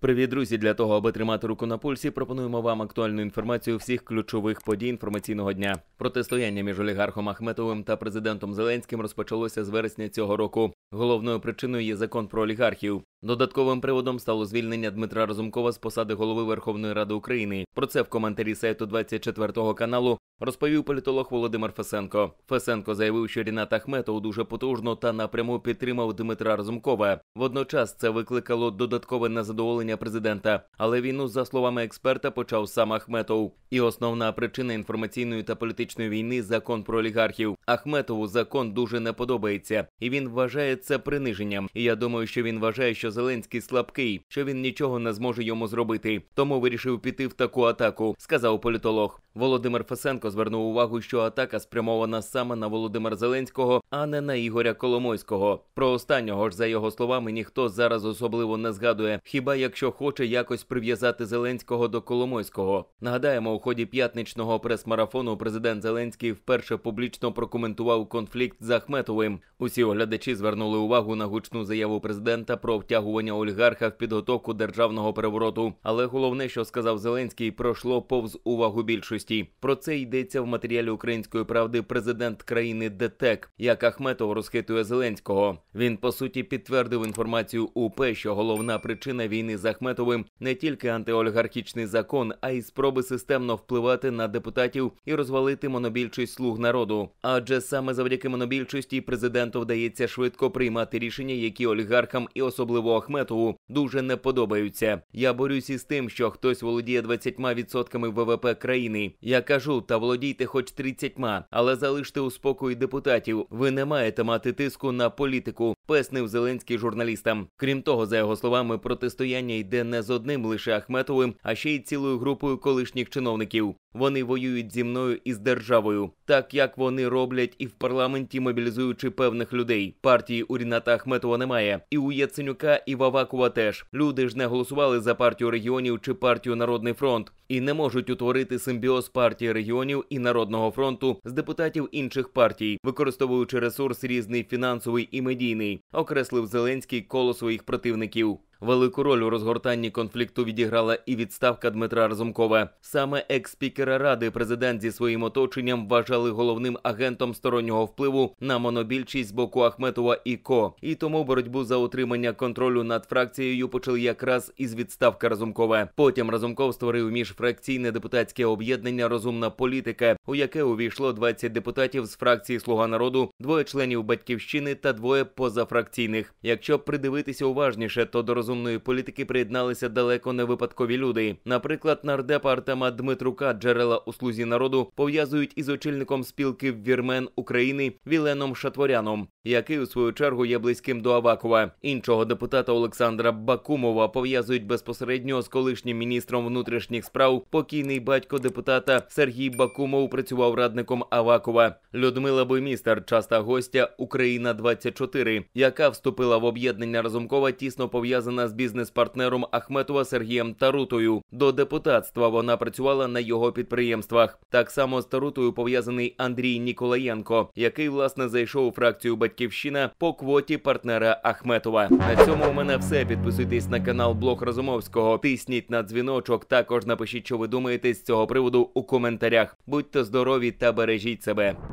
Привіт, друзі! Для того, аби тримати руку на пульсі, пропонуємо вам актуальну інформацію всіх ключових подій інформаційного дня. Протистояння між олігархом Ахметовим та президентом Зеленським розпочалося з вересня цього року. Головною причиною є закон про олігархів. Додатковим приводом стало звільнення Дмитра Разумкова з посади голови Верховної Ради України. Про це в коментарі сайту 24 каналу розповів політолог Володимир Фесенко. Фесенко заявив, що Рінат Ахметов дуже потужно та напряму підтримав Дмитра Разумкова. Водночас це викликало додаткове незадоволення президента, але війну, за словами експерта, почав сам Ахметов. І основна причина інформаційної та політичної війни закон про олігархів. Ахметову закон дуже не подобається, і він вважає це приниженням. І я думаю, що він вважає, що Зеленський слабкий, що він нічого не зможе йому зробити. Тому вирішив піти в таку атаку, сказав політолог. Володимир Фесенко звернув увагу, що атака спрямована саме на Володимира Зеленського, а не на Ігоря Коломойського. Про останнього ж за його словами ніхто зараз особливо не згадує, хіба якщо хоче якось прив'язати Зеленського до Коломойського. Нагадаємо, у ході п'ятничного прес-марафону президент Зеленський вперше публічно прокоментував конфлікт з Ахметовим. Усі оглядачі звернули увагу на гучну заяву президента про втягування олігарха в підготовку державного перевороту. Але головне, що сказав Зеленський, пройшло повз увагу більшості можливості. Про це йдеться в матеріалі української правди президент країни ДТЕК, як Ахметов розхитує Зеленського. Він по суті підтвердив інформацію УП, що головна причина війни з Ахметовим не тільки антиолігархічний закон, а й спроби системно впливати на депутатів і розвалити монобільшість слуг народу. Адже саме завдяки монобільшості президенту вдається швидко приймати рішення, які олігархам і особливо Ахметову дуже не подобаються. Я борюсь із тим, що хтось володіє 20% ВВП країни. Я кажу, та володійте хоч тридцятьма, але залиште у спокої депутатів. Ви не маєте мати тиску на політику пояснив Зеленський журналістам. Крім того, за його словами, протистояння йде не з одним лише Ахметовим, а ще й цілою групою колишніх чиновників. Вони воюють зі мною і з державою, так як вони роблять і в парламенті, мобілізуючи певних людей. Партії у Ріната Ахметова немає, і у Яценюка і Вавакова теж люди ж не голосували за партію регіонів чи партію Народний фронт і не можуть утворити симбіоз партії регіонів і народного фронту з депутатів інших партій, використовуючи ресурс різний фінансовий і медійний окреслив Зеленський коло своїх противників. Велику роль у розгортанні конфлікту відіграла і відставка Дмитра Разумкова. Саме екс-спікера ради президент зі своїм оточенням вважали головним агентом стороннього впливу на монобільшість з боку Ахметова і ко. І тому боротьбу за отримання контролю над фракцією почали якраз із відставки Разумкова. Потім Разумков створив міжфракційне депутатське об'єднання Розумна політика, у яке увійшло 20 депутатів з фракції Слуга народу, двоє членів батьківщини та двоє позафракційних. Якщо придивитися уважніше, то до розумної політики приєдналися далеко не випадкові люди. Наприклад, нардепа Артема Дмитрука джерела у слузі народу пов'язують із очільником спілки вірмен України Віленом Шатворяном, який у свою чергу є близьким до Авакова. Іншого депутата Олександра Бакумова пов'язують безпосередньо з колишнім міністром внутрішніх справ. Покійний батько депутата Сергій Бакумов працював радником Авакова. Людмила Бомістер, часта гостя Україна 24 яка вступила в об'єднання Разумкова, тісно пов'язана пов'язана з бізнес-партнером Ахметова Сергієм Тарутою. До депутатства вона працювала на його підприємствах. Так само з Тарутою пов'язаний Андрій Ніколаєнко, який власне зайшов у фракцію Батьківщина по квоті партнера Ахметова. На цьому у мене все. Підписуйтесь на канал Блог Розумовського. Тисніть на дзвіночок. Також напишіть, що ви думаєте з цього приводу у коментарях. Будьте здорові та бережіть себе.